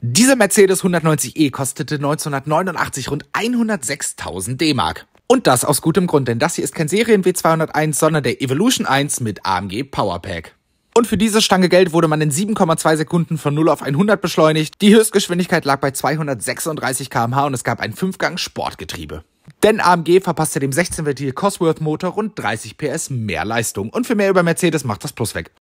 Dieser Mercedes 190e kostete 1989 rund 106.000 D-Mark. Und das aus gutem Grund, denn das hier ist kein Serien-W201, sondern der Evolution 1 mit AMG Powerpack. Und für diese Stange Geld wurde man in 7,2 Sekunden von 0 auf 100 beschleunigt. Die Höchstgeschwindigkeit lag bei 236 km/h und es gab ein 5-Gang-Sportgetriebe. Denn AMG verpasste dem 16-Ventil Cosworth Motor rund 30 PS mehr Leistung. Und für mehr über Mercedes macht das Plus weg.